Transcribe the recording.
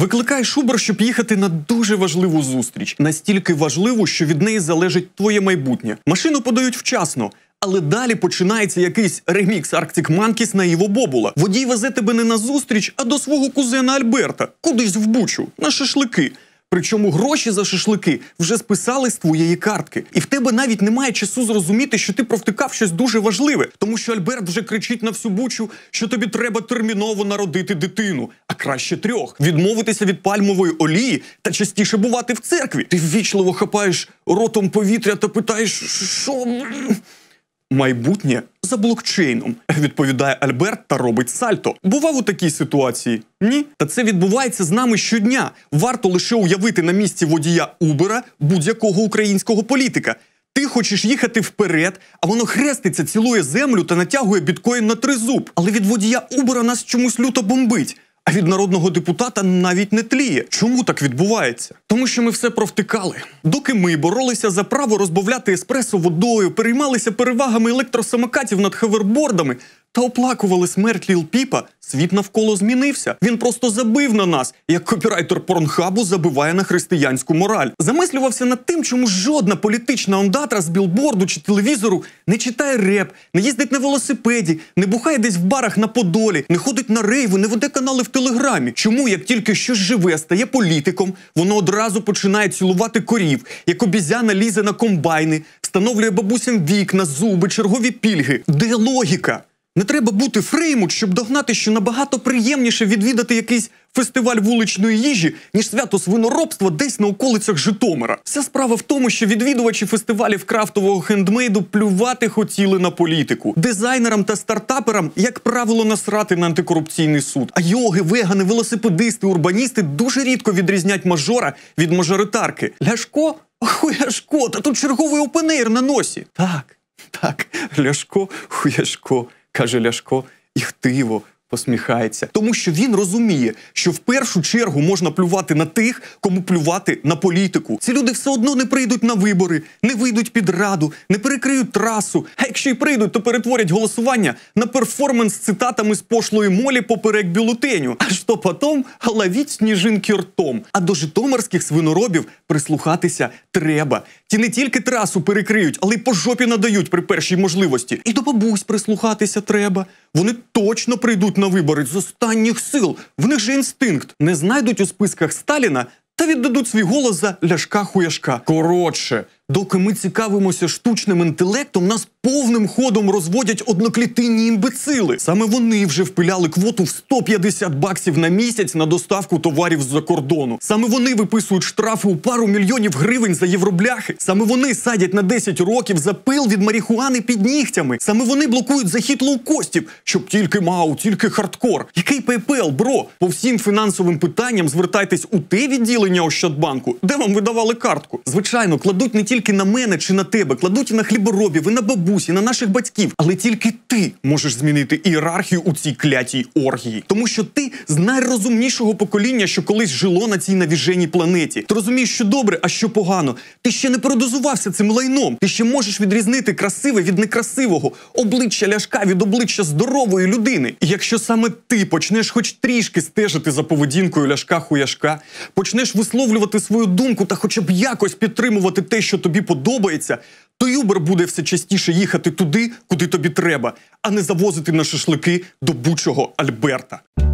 Викликає Шубер, щоб їхати на дуже важливу зустріч, настільки важливу, що від неї залежить твоє майбутнє. Машину подають вчасно. Але далі починається якийсь ремікс Arctic Monkeys на Іво Бобула. Водій везе тебе не на зустріч, а до свого кузена Альберта, кудись в бучу, на шашлики. Причому гроші за шашлики вже списали з твоєї картки, і в тебе навіть немає часу зрозуміти, що ти провтикав щось дуже важливе, тому що Альберт вже кричить на всю бучу, що тобі треба терміново народити дитину, а краще трьох, відмовитися від пальмової олії та частіше бувати в церкві. Ти ввічливо хапаєш ротом повітря та питаєш, що. Майбутнє за блокчейном відповідає Альберт та робить сальто. Бував у такій ситуації? Ні, та це відбувається з нами щодня. Варто лише уявити на місці водія Убера будь-якого українського політика. Ти хочеш їхати вперед, а воно хреститься, цілує землю та натягує біткоін на три зуб. Але від водія Убера нас чомусь люто бомбить а від народного депутата навіть не тліє. Чому так відбувається? Тому що ми все провтикали. Доки ми боролися за право розбавляти еспресо водою, переймалися перевагами електросамокатів над хавербордами, та оплакували смерть Ліл Піпа, світ навколо змінився. Він просто забив на нас, як копірайтер порнхабу забиває на християнську мораль. Замислювався над тим, чому жодна політична ондатра з білборду чи телевізору не читає реп, не їздить на велосипеді, не бухає десь в барах на Подолі, не ходить на рейви, не веде канали в телеграмі. Чому як тільки щось живе стає політиком, воно одразу починає цілувати корів, як обізяна лізе на комбайни, встановлює бабусям вікна, зуби, чергові пільги? Де логіка? Не треба бути фреймут, щоб догнати, що набагато приємніше відвідати якийсь фестиваль вуличної їжі, ніж свято свиноробства десь на околицях Житомира. Вся справа в тому, що відвідувачі фестивалів крафтового хендмейду плювати хотіли на політику. Дизайнерам та стартаперам, як правило, насрати на антикорупційний суд. А йоги, вегани, велосипедисти, урбаністи дуже рідко відрізнять мажора від мажоритарки. Ляшко? хуяшко, та тут черговий опенейр на носі. Так, так, Ляшко, хуяшко каже Ляшко, і хтиво посміхається, тому що він розуміє, що в першу чергу можна плювати на тих, кому плювати на політику. Ці люди все одно не прийдуть на вибори, не вийдуть під раду, не перекриють трасу. А якщо й прийдуть, то перетворять голосування на перформанс з цитатами з пошлої молі поперек бюлетеню. А що потом лавіть сніжинки ртом. А до житомирських свиноробів прислухатися треба. Ті не тільки трасу перекриють, але й по жопі надають при першій можливості. І до бабусь прислухатися треба. Вони точно прийдуть на вибори з останніх сил. В них же інстинкт не знайдуть у списках Сталіна та віддадуть свій голос за ляшка хуяшка. Коротше, Доки ми цікавимося штучним інтелектом, нас повним ходом розводять одноклітинні імбецили. Саме вони вже впиляли квоту в 150 баксів на місяць на доставку товарів з-за кордону. Саме вони виписують штрафи у пару мільйонів гривень за євробляхи. Саме вони садять на 10 років за пил від марихуани під нігтями. Саме вони блокують захід лоукостів, щоб тільки мау, тільки хардкор. Який PayPal, бро? По всім фінансовим питанням звертайтесь у те відділення Ощадбанку, де вам видавали картку. Звичайно, кладуть не тільки тільки на мене чи на тебе, кладуть і на хліборобів, і на бабусі, і на наших батьків. Але тільки ти можеш змінити ієрархію у цій клятій оргії, тому що ти з найрозумнішого покоління, що колись жило на цій навіженій планеті. Ти розумієш, що добре, а що погано. Ти ще не передозувався цим лайном. Ти ще можеш відрізнити красиве від некрасивого, обличчя ляшка від обличчя здорової людини. І якщо саме ти почнеш, хоч трішки стежити за поведінкою ляшка-хуяшка, почнеш висловлювати свою думку та, хоча б якось підтримувати те, що тобі тобі подобається, то Юбер буде все частіше їхати туди, куди тобі треба, а не завозити на шашлики до бучого Альберта.